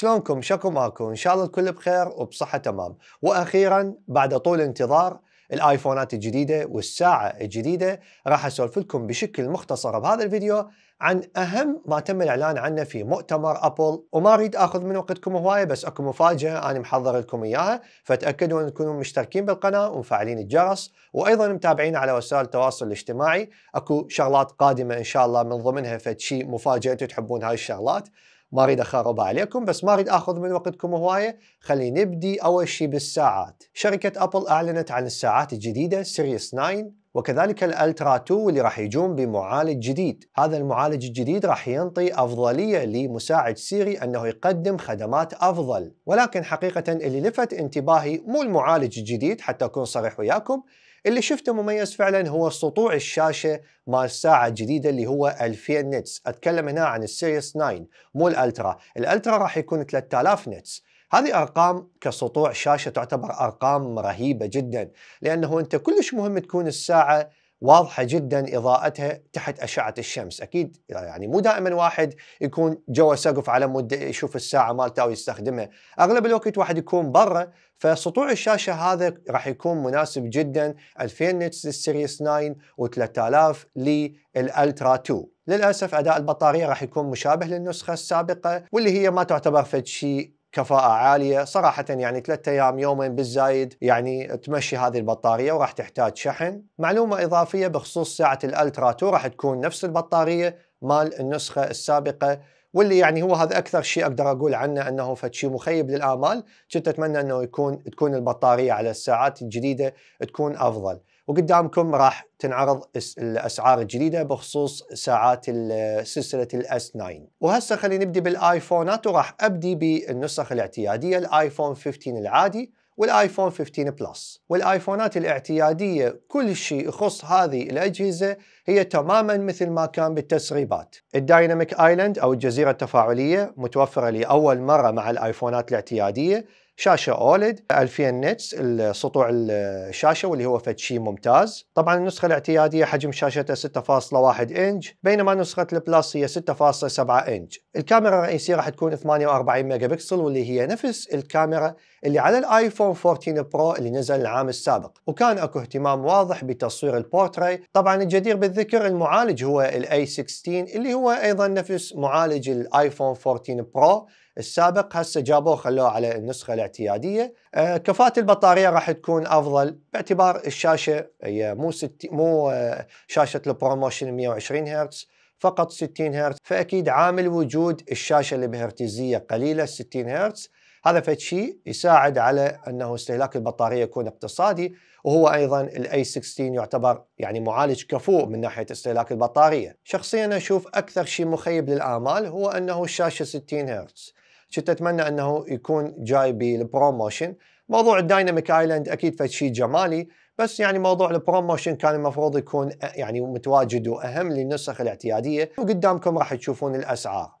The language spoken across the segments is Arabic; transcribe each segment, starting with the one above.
شلونكم شكو ماكو ان شاء الله الكل بخير وبصحه تمام واخيرا بعد طول انتظار الايفونات الجديده والساعه الجديده راح اسولف لكم بشكل مختصر بهذا الفيديو عن اهم ما تم الاعلان عنه في مؤتمر ابل وما اريد اخذ من وقتكم هوايه بس اكو مفاجاه انا محضر لكم اياها فتاكدوا ان تكونوا مشتركين بالقناه ومفعلين الجرس وايضا متابعين على وسائل التواصل الاجتماعي اكو شغلات قادمه ان شاء الله من ضمنها فد شيء مفاجاه تحبون هاي الشغلات ما اريد اخرب عليكم بس ما اريد اخذ من وقتكم هوايه خلي نبدي اول شيء بالساعات شركه ابل اعلنت عن الساعات الجديده سيريس 9 وكذلك الالترا 2 اللي راح يجون بمعالج جديد هذا المعالج الجديد راح ينطي افضليه لمساعد سيري انه يقدم خدمات افضل ولكن حقيقه اللي لفت انتباهي مو المعالج الجديد حتى اكون صريح وياكم اللي شفته مميز فعلا هو سطوع الشاشه مال الساعه الجديده اللي هو 2000 نتس اتكلم هنا عن السيريس 9 مو الالترا الالترا راح يكون 3000 نتس هذه ارقام كسطوع شاشه تعتبر ارقام رهيبه جدا لانه انت كلش مهم تكون الساعه واضحة جدا إضاءتها تحت أشعة الشمس أكيد يعني مو دائما واحد يكون جوا سقف على مود يشوف الساعة مالته أو يستخدمها أغلب الوقت واحد يكون برا فسطوع الشاشة هذا راح يكون مناسب جدا 2000 نتس للسيريس 9 و3000 للألترا 2 للأسف أداء البطارية راح يكون مشابه للنسخة السابقة واللي هي ما تعتبر فد شيء كفاءة عالية صراحة يعني ثلاثة أيام يومين بالزايد يعني تمشي هذه البطارية وراح تحتاج شحن معلومة إضافية بخصوص ساعة الألترا تو راح تكون نفس البطارية مال النسخة السابقة واللي يعني هو هذا اكثر شيء اقدر اقول عنه انه فتشي مخيب للامال كنت اتمنى انه يكون تكون البطاريه على الساعات الجديده تكون افضل وقدامكم راح تنعرض الاسعار الجديده بخصوص ساعات سلسله الاس 9 وهسه خلينا نبدي بالايفونات وراح ابدي بالنسخ الاعتياديه الايفون 15 العادي والايفون 15 بلس والايفونات الاعتياديه كل شيء يخص هذه الاجهزه هي تماما مثل ما كان بالتسريبات الدايناميك ايلاند او الجزيره التفاعليه متوفره لاول مره مع الايفونات الاعتياديه شاشه اولد 2000 نتس سطوع الشاشه واللي هو فد شيء ممتاز طبعا النسخه الاعتياديه حجم شاشتها 6.1 انج بينما نسخه البلس هي 6.7 انج الكاميرا الرئيسيه راح تكون 48 ميجا بكسل واللي هي نفس الكاميرا اللي على الايفون 14 برو اللي نزل العام السابق وكان اكو اهتمام واضح بتصوير البورتري طبعا الجدير بالذكر المعالج هو الاي 16 اللي هو ايضا نفس معالج الايفون 14 برو السابق هسه جابوه خلوه على النسخه الاعتياديه آه، كفاءه البطاريه راح تكون افضل باعتبار الشاشه هي مو ست مو آه، شاشه البروموشن 120 هرتز فقط 60 هرتز فاكيد عامل وجود الشاشه البهرتزيه قليله 60 هرتز هذا فد شيء يساعد على انه استهلاك البطاريه يكون اقتصادي وهو ايضا الاي 16 يعتبر يعني معالج كفو من ناحيه استهلاك البطاريه. شخصيا اشوف اكثر شيء مخيب للامال هو انه الشاشه 60 هرتز. كنت اتمنى انه يكون جاي بالبروموشن موضوع الدايناميك ايلاند اكيد فد شيء جمالي بس يعني موضوع البروموشن كان المفروض يكون يعني متواجد واهم للنسخ الاعتياديه وقدامكم راح تشوفون الاسعار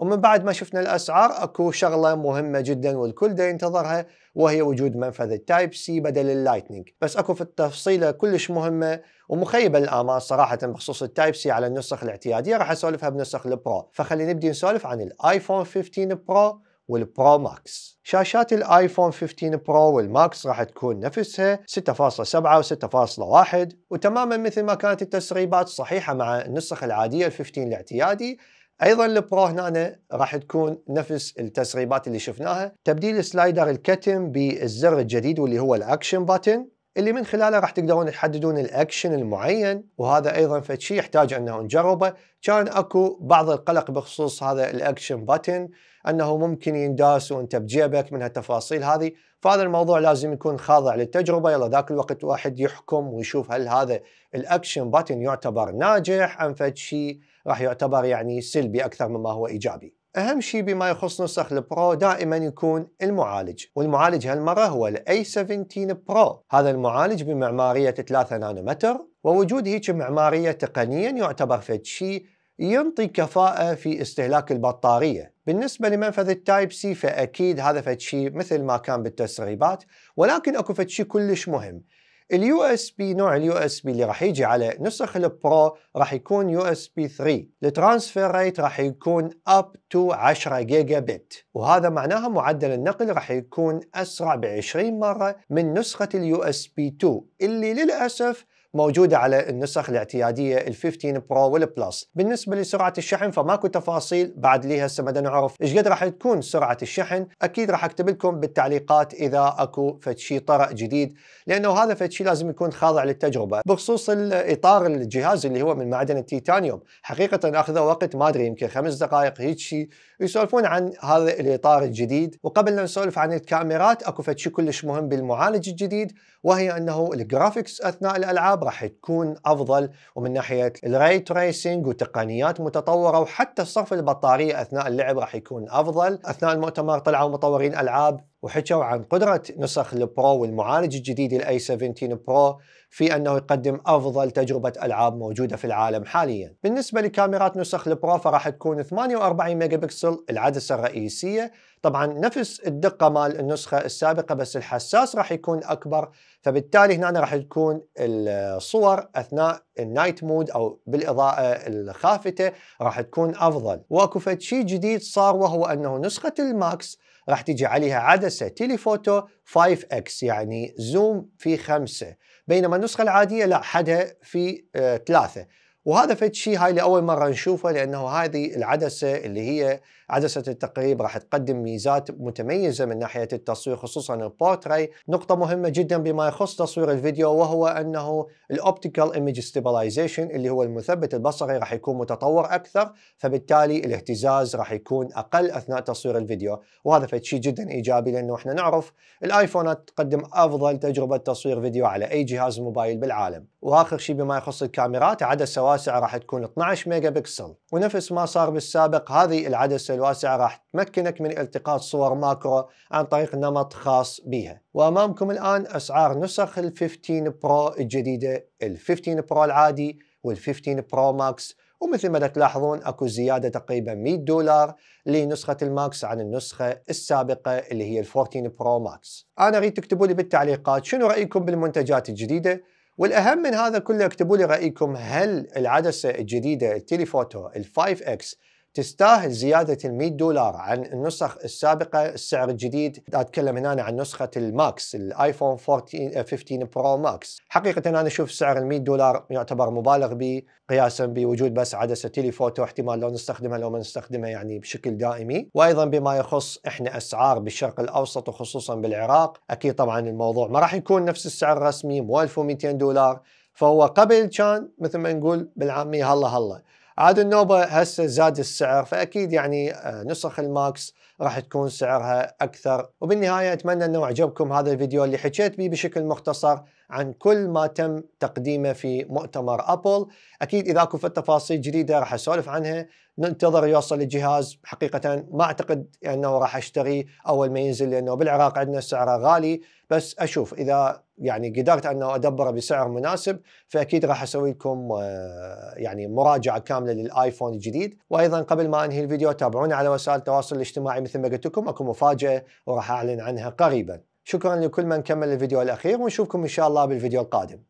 ومن بعد ما شفنا الاسعار اكو شغله مهمه جدا والكل دا ينتظرها وهي وجود منفذ التايب سي بدل اللايتنينج بس اكو في التفصيله كلش مهمه ومخيبه للامال صراحه بخصوص التايب سي على النسخ الاعتياديه راح اسولفها بنسخ البرو فخلينا نبدي نسولف عن الايفون 15 برو والبرو ماكس شاشات الايفون 15 برو والماكس راح تكون نفسها 6.7 و 6.1 وتماما مثل ما كانت التسريبات صحيحة مع النسخ العادية ال 15 الاعتيادي ايضا البرو هنا راح تكون نفس التسريبات اللي شفناها تبديل سلايدر الكتم بالزر الجديد واللي هو الاكشن باتن اللي من خلاله راح تقدرون تحددون الاكشن المعين وهذا ايضا فشي شيء يحتاج انه نجربه كان اكو بعض القلق بخصوص هذا الاكشن باتن انه ممكن ينداس وانت بجيبك من هالتفاصيل هذه فهذا الموضوع لازم يكون خاضع للتجربه يلا ذاك الوقت واحد يحكم ويشوف هل هذا الاكشن باتن يعتبر ناجح ام فد شيء راح يعتبر يعني سلبي اكثر مما هو ايجابي. اهم شيء بما يخص نسخ البرو دائما يكون المعالج والمعالج هالمره هو الاي 17 برو هذا المعالج بمعماريه 3 نانومتر ووجود هيك معماريه تقنيا يعتبر فد شيء ينطي كفاءة في استهلاك البطارية بالنسبة لمنفذ التايب سي فأكيد هذا فد شيء مثل ما كان بالتسريبات ولكن اكو فد شيء كلش مهم اليو اس بي نوع اليو اس بي اللي راح يجي على نسخ البرو راح يكون يو اس بي 3 الترانسفير ريت راح يكون اب تو 10 جيجا بت وهذا معناها معدل النقل راح يكون اسرع ب 20 مره من نسخه اليو اس بي 2 اللي للاسف موجودة على النسخ الاعتيادية ال 15 برو والبلس بالنسبة لسرعة الشحن فماكو تفاصيل بعد ليها هسه ما نعرف ايش قد راح تكون سرعة الشحن اكيد راح اكتب لكم بالتعليقات اذا اكو فد طرأ جديد لانه هذا فد لازم يكون خاضع للتجربة بخصوص اطار الجهاز اللي هو من معدن التيتانيوم حقيقة اخذ وقت ما ادري يمكن خمس دقائق هيك شيء يسولفون عن هذا الاطار الجديد وقبل لا نسولف عن الكاميرات اكو فد كلش مهم بالمعالج الجديد وهي انه الجرافيكس اثناء الالعاب راح تكون افضل ومن ناحيه الري تريسنج وتقنيات متطوره وحتى صرف البطاريه اثناء اللعب راح يكون افضل اثناء المؤتمر طلعوا مطورين العاب وحكوا عن قدرة نسخ البرو والمعالج الجديد الاي 17 برو في انه يقدم افضل تجربة العاب موجودة في العالم حاليا. بالنسبة لكاميرات نسخ البرو فراح تكون 48 ميجا بكسل العدسة الرئيسية، طبعا نفس الدقة مال النسخة السابقة بس الحساس راح يكون اكبر، فبالتالي هنا راح تكون الصور اثناء النايت مود او بالاضاءة الخافتة راح تكون افضل، واكو فد شيء جديد صار وهو انه نسخة الماكس راح تيجي عليها عدسة تيليفوتو 5X يعني زوم في خمسة بينما النسخة العادية لا حدها في آه، ثلاثة وهذا فد شيء هاي لاول مره نشوفه لانه هذه العدسه اللي هي عدسه التقريب راح تقدم ميزات متميزه من ناحيه التصوير خصوصا البورتري، نقطه مهمه جدا بما يخص تصوير الفيديو وهو انه الاوبتيكال ايمج ستيبلايزيشن اللي هو المثبت البصري راح يكون متطور اكثر، فبالتالي الاهتزاز راح يكون اقل اثناء تصوير الفيديو، وهذا فد شيء جدا ايجابي لانه احنا نعرف الايفونات تقدم افضل تجربه تصوير فيديو على اي جهاز موبايل بالعالم، واخر شيء بما يخص الكاميرات عدسه الواسعة راح تكون 12 ميجا بكسل ونفس ما صار بالسابق هذه العدسة الواسعة راح تمكنك من التقاط صور ماكرو عن طريق نمط خاص بها وأمامكم الآن أسعار نسخ ال 15 برو الجديدة ال 15 برو العادي وال 15 برو ماكس ومثل ما تلاحظون اكو زياده تقريبا 100 دولار لنسخه الماكس عن النسخه السابقه اللي هي ال 14 برو ماكس. انا اريد تكتبوا لي بالتعليقات شنو رايكم بالمنتجات الجديده والاهم من هذا كله اكتبوا لي رايكم هل العدسه الجديده التليفوتو ال5 اكس تستاهل زيادة ال 100 دولار عن النسخ السابقة السعر الجديد أتكلم هنا عن نسخة الماكس الآيفون 14 15 برو ماكس حقيقة أنا أشوف سعر ال 100 دولار يعتبر مبالغ به قياسا بوجود بس عدسة تيلي فوتو احتمال لو نستخدمها لو ما نستخدمها يعني بشكل دائمي وأيضا بما يخص إحنا أسعار بالشرق الأوسط وخصوصا بالعراق أكيد طبعا الموضوع ما راح يكون نفس السعر الرسمي مو 1200 دولار فهو قبل كان مثل ما نقول بالعامية هلا هلا عاد النوبه هسه زاد السعر فاكيد يعني آه، نسخ الماكس راح تكون سعرها أكثر وبالنهاية أتمنى أنه أعجبكم هذا الفيديو اللي حكيت به بشكل مختصر عن كل ما تم تقديمه في مؤتمر أبل أكيد إذا أكو في تفاصيل جديدة راح أسولف عنها ننتظر يوصل الجهاز حقيقة ما أعتقد أنه راح أشتري أول ما ينزل لأنه بالعراق عندنا سعره غالي بس أشوف إذا يعني قدرت أنه أدبره بسعر مناسب فأكيد راح أسوي لكم آه، يعني مراجعة كاملة للآيفون الجديد وأيضا قبل ما أنهي الفيديو تابعونا على وسائل التواصل الاجتماعي مثل ما قلت لكم اكو مفاجاه وراح اعلن عنها قريبا شكرا لكل من كمل الفيديو الاخير ونشوفكم ان شاء الله بالفيديو القادم